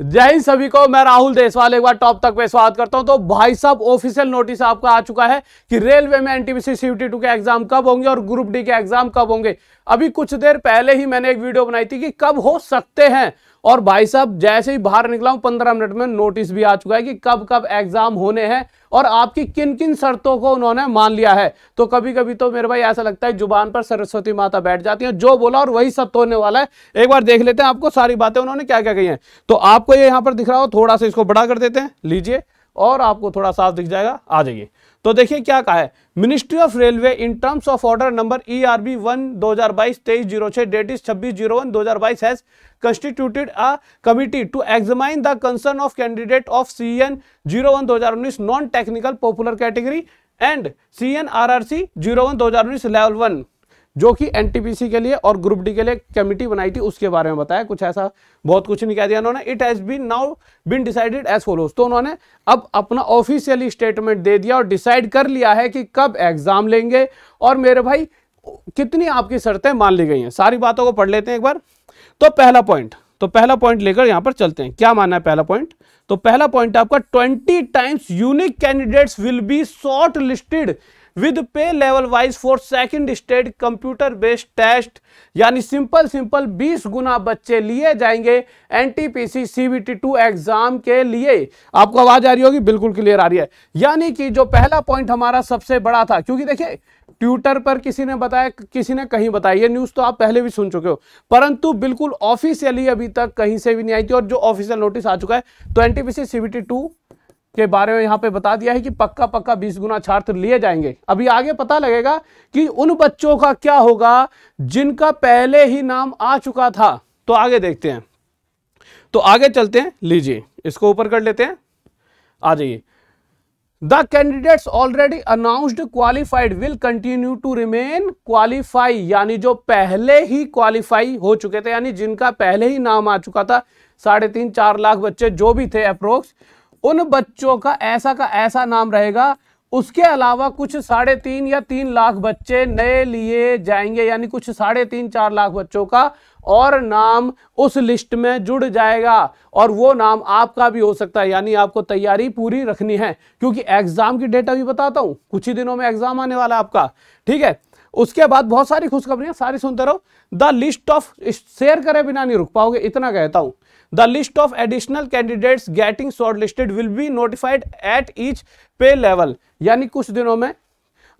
जय हिंद सभी को मैं राहुल देसवाल एक बार टॉप तक पे स्वागत करता हूं तो भाई साहब ऑफिशियल नोटिस आपका आ चुका है कि रेलवे में एनटीपीसी सीयूटी टू के एग्जाम कब होंगे और ग्रुप डी के एग्जाम कब होंगे अभी कुछ देर पहले ही मैंने एक वीडियो बनाई थी कि कब हो सकते हैं और भाई साहब जैसे ही बाहर निकला हूँ पंद्रह मिनट में नोटिस भी आ चुका है कि कब कब एग्जाम होने हैं और आपकी किन किन शर्तों को उन्होंने मान लिया है तो कभी कभी तो मेरे भाई ऐसा लगता है जुबान पर सरस्वती माता बैठ जाती है जो बोला और वही सत्य होने वाला है एक बार देख लेते हैं आपको सारी बातें उन्होंने क्या क्या कही है तो आपको ये यहाँ पर दिख रहा हो थोड़ा सा इसको बड़ा कर देते हैं लीजिए और आपको थोड़ा साफ दिख जाएगा आ जाइए तो देखिए क्या कहा है ministry of railway in terms of order number E R B one दो हजार बाईस तेईस जीरो छह डेट इज छब्बीस जीरो वन दो हजार बाईस has constituted a committee to examine the concern of candidate of C N zero one दो हजार उन्नीस non technical popular category and C N R R C zero one दो हजार उन्नीस लेवल वन जो कि एनटीपीसी के लिए और ग्रुप डी के लिए कमिटी बनाई थी उसके बारे में बताया कुछ ऐसा बहुत कुछ नहीं कह दिया उन्होंने it has been now been decided as follows तो उन्होंने अब अपना ऑफिशियली स्टेटमेंट दे दिया और डिसाइड कर लिया है कि कब एग्जाम लेंगे और मेरे भाई कितनी आपकी शर्तें मान ली गई हैं सारी बातों को पढ़ लेते हैं एक बार तो पहला पॉइंट तो पहला पॉइंट लेकर यहां पर चलते हैं क्या मानना है पहला पॉइंट तो पहला पॉइंट आपका twenty times unique candidates will be shortlisted with pay level wise for second stage computer based test यानी सिंपल सिंपल 20 गुना बच्चे लिए जाएंगे एनटीपीसी सीबीटी टू एग्जाम के लिए आपको आवाज आ रही होगी बिल्कुल क्लियर आ रही है यानी कि जो पहला पॉइंट हमारा सबसे बड़ा था क्योंकि देखिए ट्विटर पर किसी ने बताया किसी ने कहीं बताया ये न्यूज़ तो आप पहले भी सुन चुके हो परंतु बिल्कुल ऑफिशियली अभी तक कहीं से भी नहीं आई थी और जो ऑफिशियल नोटिस आ चुका है तो एनटीपीसी सीबीटी टू के बारे में यहाँ पे बता दिया है कि पक्का पक्का बीस गुना छात्र लिए जाएंगे अभी आगे पता लगेगा कि उन बच्चों का क्या होगा जिनका पहले ही नाम आ चुका था तो आगे देखते हैं तो आगे चलते हैं लीजिए इसको ऊपर कर लेते हैं आ जाइए the candidates already announced qualified will continue to remain qualify यानी जो पहले ही क्वालिफाई हो चुके थे यानी जिनका पहले ही नाम आ चुका था साढ़े तीन चार लाख बच्चे जो भी थे अप्रोक्स उन बच्चों का ऐसा का ऐसा नाम रहेगा उसके अलावा कुछ साढ़े तीन या तीन लाख बच्चे नए लिए जाएंगे यानी कुछ साढ़े तीन चार लाख बच्चों का और नाम उस लिस्ट में जुड़ जाएगा और वो नाम आपका भी हो सकता है यानी आपको तैयारी पूरी रखनी है क्योंकि एग्जाम की डेट अभी बताता हूँ कुछ ही दिनों में एग्जाम आने वाला आपका ठीक है उसके बाद बहुत सारी खुशखबरियां सारी सुनते रहो द लिस्ट ऑफ शेयर करे बिना नहीं रुक पाओगे इतना कहता हूँ list of additional candidate getting shortlisted will be notified at each pay level यानी कुछ दिनों में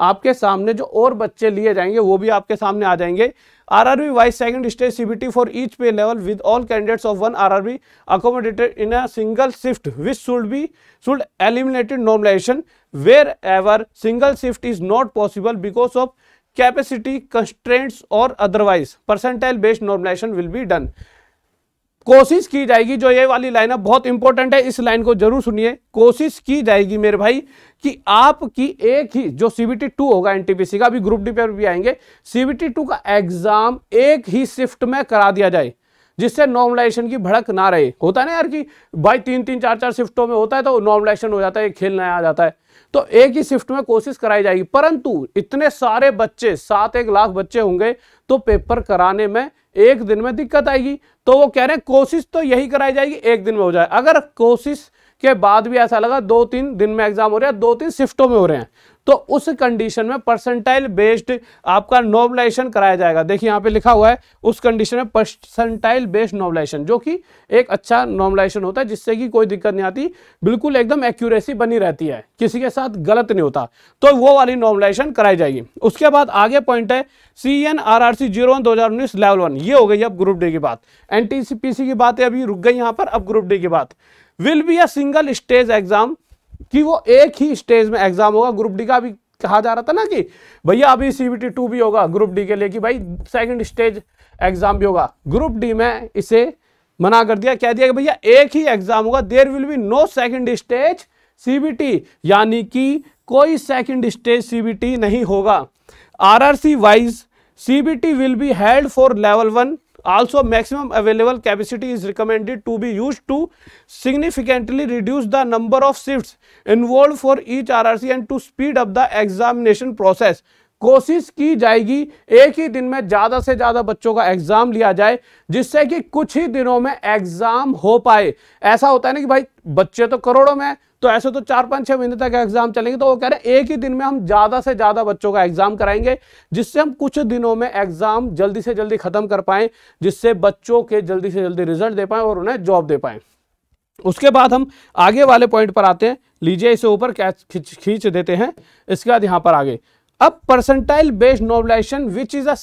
आपके सामने जो और बच्चे लिए जाएंगे वो भी आपके सामने आ जाएंगे RRB wise second stage CBT for each pay level with all candidates of one RRB accommodated in a single shift which should be should eliminated normalization wherever single shift is not possible because of capacity constraints और otherwise percentile based normalization will be done कोशिश की जाएगी जो ये वाली line है बहुत important है इस लाइन को जरूर सुनिए कोशिश की जाएगी मेरे भाई कि आपकी एक ही जो सीबीटी टू होगा एनटीपीसी का अभी ग्रुप डी पे भी आएंगे सीबीटी टू का एग्जाम एक ही शिफ्ट में करा दिया जाए जिससे नॉर्मलाइजेशन की भड़क ना रहे होता है ना यार कि भाई तीन तीन चार चार शिफ्टों में होता है तो नॉर्मलाइजेशन हो जाता है खेल नया आ जाता है तो एक ही शिफ्ट में कोशिश कराई जाएगी परंतु इतने सारे बच्चे सात एक लाख बच्चे होंगे तो पेपर कराने में एक दिन में दिक्कत आएगी तो वो कह रहे हैं कोशिश तो यही कराई जाएगी एक दिन में हो जाए अगर कोशिश के बाद भी ऐसा लगा दो तीन दिन में एग्जाम हो रहे हैं दो तीन शिफ्टों में हो रहे हैं तो उस कंडीशन में परसेंटाइल बेस्ड आपका नॉर्मलाइजेशन कराया जाएगा देखिए यहाँ पे लिखा हुआ है उस कंडीशन में परसेंटाइल बेस्ड नॉर्मलाइजेशन जो कि एक अच्छा नॉर्मलाइजेशन होता है जिससे कि कोई दिक्कत नहीं आती बिल्कुल एकदम एक्यूरेसी बनी रहती है किसी के साथ गलत नहीं होता तो वो वाली नॉर्मलाइजेशन कराई जाएगी उसके बाद आगे पॉइंट है C N R R C zero one दो हजार उन्नीस लेवल वन ये हो गई अब ग्रुप डी की बात N T C P C की बात है अभी रुक गई यहाँ पर अब ग्रुप डी की बात will be a single stage exam कि वो एक ही स्टेज में एग्जाम होगा ग्रुप डी का अभी कहा जा रहा था ना कि भैया अभी सी बी टू भी होगा ग्रुप डी के लिए कि भाई सेकंड स्टेज एग्जाम भी होगा ग्रुप डी में इसे मना कर दिया कह दिया कि भैया एक ही एग्जाम होगा there will be no second stage CBT यानी कि कोई सेकंड स्टेज सीबीटी नहीं होगा RRC wise CBT will be held for level one Also maximum available capacity is recommended to be used to significantly reduce the number of shifts involved for each RRC and to speed up the examination process. कोशिश की जाएगी एक ही दिन में ज़्यादा से ज़्यादा बच्चों का एग्ज़ाम लिया जाए जिससे कि कुछ ही दिनों में एग्ज़ाम हो पाए ऐसा होता है ना कि भाई बच्चे तो करोड़ों में तो ऐसे तो चार पाँच छः महीने तक एग्जाम चलेंगे तो वो कह रहे हैं एक ही दिन में हम ज़्यादा से ज़्यादा बच्चों का एग्ज़ाम कराएंगे जिससे हम कुछ दिनों में एग्ज़ाम जल्दी से जल्दी ख़त्म कर पाएँ जिससे बच्चों के जल्दी से जल्दी रिजल्ट दे पाएँ और उन्हें जॉब दे पाएँ उसके बाद हम आगे वाले पॉइंट पर आते हैं लीजिए इसे ऊपर खींच खींच देते हैं इसके बाद यहाँ पर आगे अब percentile based normalization which is a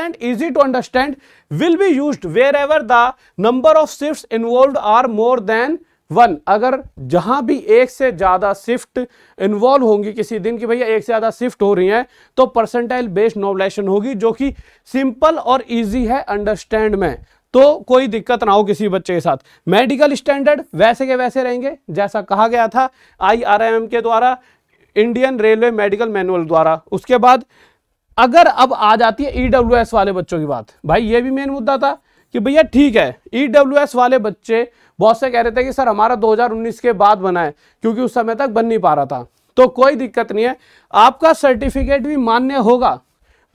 and easy to understand will be be wherever the number of shifts involved are more than one अगर जहां भी एक से ज़्यादा शिफ्ट इन्वॉल्व होंगी किसी दिन की भैया एक से ज़्यादा शिफ्ट हो रही है तो परसेंटाइल बेस्ड नॉर्मलाइजेशन होगी जो कि सिंपल और ईजी है अंडरस्टैंड में तो कोई दिक्कत ना हो किसी बच्चे के साथ मेडिकल स्टैंडर्ड वैसे के वैसे रहेंगे जैसा कहा गया था आईआरएमएम के द्वारा इंडियन रेलवे मेडिकल मैनुअल द्वारा उसके बाद अगर अब आ जाती है ई e वाले बच्चों की बात भाई ये भी मेन मुद्दा था कि भैया ठीक है ई e वाले बच्चे बहुत से कह रहे थे कि सर हमारा 2019 के बाद बना है क्योंकि उस समय तक बन नहीं पा रहा था तो कोई दिक्कत नहीं है आपका सर्टिफिकेट भी मान्य होगा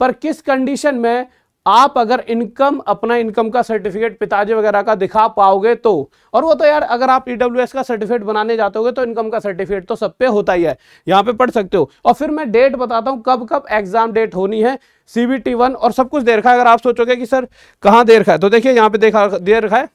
पर किस कंडीशन में आप अगर इनकम अपना इनकम का सर्टिफिकेट पिताजी वगैरह का दिखा पाओगे तो और वो तो यार अगर आप ई e का सर्टिफिकेट बनाने जाते हो तो इनकम का सर्टिफिकेट तो सब पे होता ही है यहाँ पे पढ़ सकते हो और फिर मैं डेट बताता हूँ कब कब एग्जाम डेट होनी है सी वन और सब कुछ देखा रखा है अगर आप सोचोगे कि सर कहाँ दे रखा है तो देखिए यहाँ पे देखा दे रखा है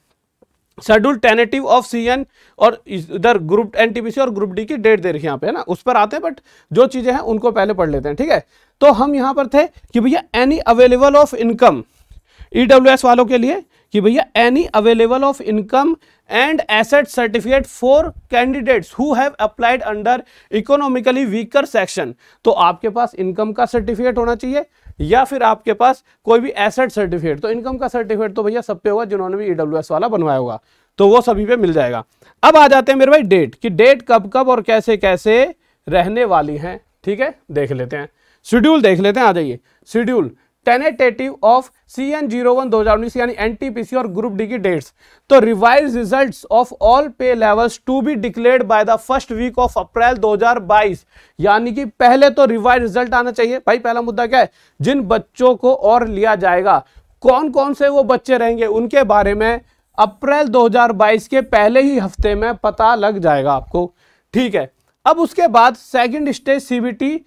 schedule tentative of C N और इधर ग्रुप एन टी और ग्रुप डी की डेट दे रखी यहाँ पे है ना उस पर आते हैं बट जो चीज़ें हैं उनको पहले पढ़ लेते हैं ठीक है तो हम यहाँ पर थे कि भैया any available of income E वालों के लिए कि भैया any available of income and asset certificate for candidates who have applied under economically weaker section तो आपके पास इनकम का सर्टिफिकेट होना चाहिए या फिर आपके पास कोई भी एसेट सर्टिफिकेट तो इनकम का सर्टिफिकेट तो भैया सब पे होगा जिन्होंने भी ई e वाला बनवाया होगा तो वो सभी पे मिल जाएगा अब आ जाते हैं मेरे भाई डेट कि डेट कब कब और कैसे कैसे रहने वाली हैं ठीक है देख लेते हैं शेड्यूल देख लेते हैं आ जाइए schedule tentative of C N zero one दो हजार उन्नीस यानी एन टी पी सी और ग्रुप डी की डेट्स तो revise result of all pay levels to be declare by the first week of April दो हजार बाईस यानी कि पहले तो रिवाइज रिजल्ट आना चाहिए भाई पहला मुद्दा क्या है जिन बच्चों को और लिया जाएगा कौन कौन से वो बच्चे रहेंगे उनके बारे में अप्रैल 2022 के पहले ही हफ्ते में पता लग जाएगा आपको ठीक है अब उसके बाद second stage CBT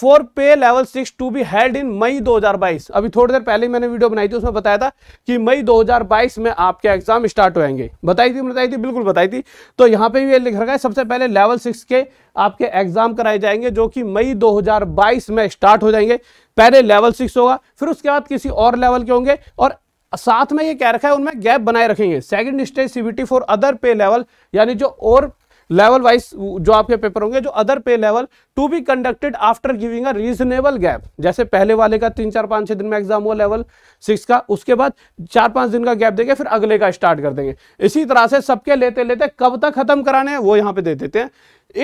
for pay level six to be held in May 2022 अभी थोड़ी देर पहले मैंने वीडियो बनाई थी उसमें बताया था कि मई 2022 में आपके एग्जाम स्टार्ट होएंगे बताई थी बताई थी बिल्कुल बताई थी तो यहाँ पे भी ये लिख रखा है सबसे पहले लेवल सिक्स के आपके एग्जाम कराए जाएंगे जो कि मई 2022 में स्टार्ट हो जाएंगे पहले लेवल सिक्स होगा फिर उसके बाद किसी और लेवल के होंगे और साथ में ये कह रखा है उनमें गैप बनाए रखेंगे second stage CBT for other pay level यानी जो और लेवल वाइज जो आपके पेपर होंगे जो other pay level to be conducted after giving a reasonable gap जैसे पहले वाले का तीन चार पाँच छः दिन में एग्जाम हुआ लेवल सिक्स का उसके बाद चार पाँच दिन का गैप देंगे फिर अगले का स्टार्ट कर देंगे इसी तरह से सबके लेते लेते कब तक खत्म कराने हैं वो यहाँ पे दे देते हैं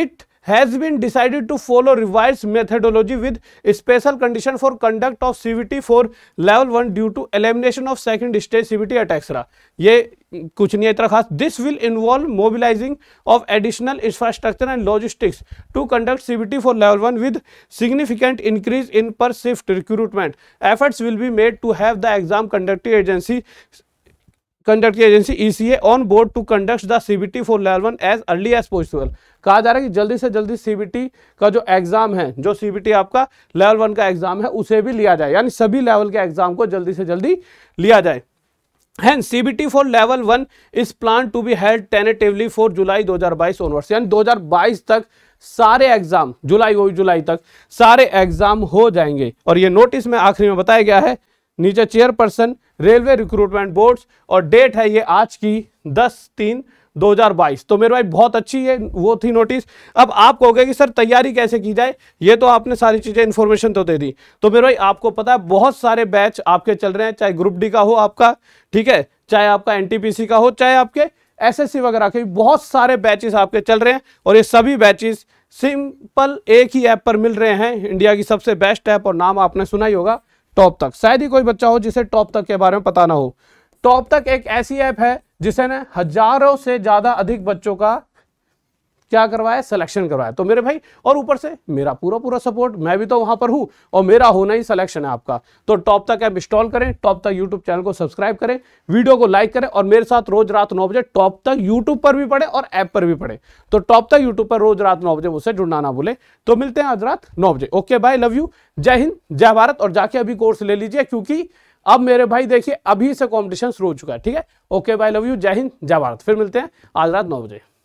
it has been decided to follow revise methodology with special condition for conduct of CBT for level one due to elimination of second stage CBT at ये कुछ नहीं है इतना खास this will involve mobilising of additional infrastructure and logistics to conduct CBT for level one with significant increase in per shift recruitment efforts will be made to have the exam conducting agency conduct की agency E C A on board to conduct the C B T for level one as early as possible कहा जा रहा है कि जल्दी से जल्दी सी B T का जो एग्जाम है जो सी बी टी आपका लेवल वन का एग्जाम है उसे भी लिया जाए यानी सभी लेवल के एग्जाम को जल्दी से जल्दी लिया जाए हैं C B T for level one is plan to be held tentatively for July दो हजार बाईस ऑनवर्ड्स यानी दो हजार बाईस तक सारे एग्जाम जुलाई और जुलाई तक सारे एग्जाम हो जाएंगे और ये नोटिस में आखिरी में बताया गया है नीचे चेयरपर्सन रेलवे रिक्रूटमेंट बोर्ड्स और डेट है ये आज की दस तीन 2022 तो मेरे भाई बहुत अच्छी है वो थी नोटिस अब आप कहोगे कि सर तैयारी कैसे की जाए ये तो आपने सारी चीज़ें इन्फॉर्मेशन तो दे दी तो मेरे भाई आपको पता है बहुत सारे बैच आपके चल रहे हैं चाहे ग्रुप डी का हो आपका ठीक है चाहे आपका एनटीपीसी का हो चाहे आपके एसएससी वगैरह के बहुत सारे बैचेस आपके चल रहे हैं और ये सभी बैचेस सिंपल एक ही ऐप पर मिल रहे हैं इंडिया की सबसे बेस्ट ऐप और नाम आपने सुना ही होगा टॉप तक शायद ही कोई बच्चा हो जिसे टॉप तक के बारे में पता ना हो टॉप तक एक ऐसी ऐप है जिसे ने हजारों से ज़्यादा अधिक बच्चों का क्या करवाया सिलेक्शन करवाया तो मेरे भाई और ऊपर से मेरा पूरा पूरा सपोर्ट मैं भी तो वहां पर हूं और मेरा होना ही सिलेक्शन है आपका तो टॉप तक ऐप इंस्टॉल करें टॉप तक यूट्यूब चैनल को सब्सक्राइब करें वीडियो को लाइक करें और मेरे साथ रोज रात नौ बजे टॉप तक यूट्यूब पर भी पढ़े और ऐप पर भी पढ़े तो टॉप तक यूट्यूब पर रोज रात नौ बजे मुझसे जुड़ना ना भूले तो मिलते हैं आज रात नौ बजे ओके बाय लव यू जय हिंद जय भारत और जाके अभी कोर्स ले लीजिए क्योंकि अब मेरे भाई देखिए अभी से कॉम्पिटिशन शुरू हो चुका है ठीक है ओके बाय लव यू जय हिंद जय भारत फिर मिलते हैं आज रात नौ बजे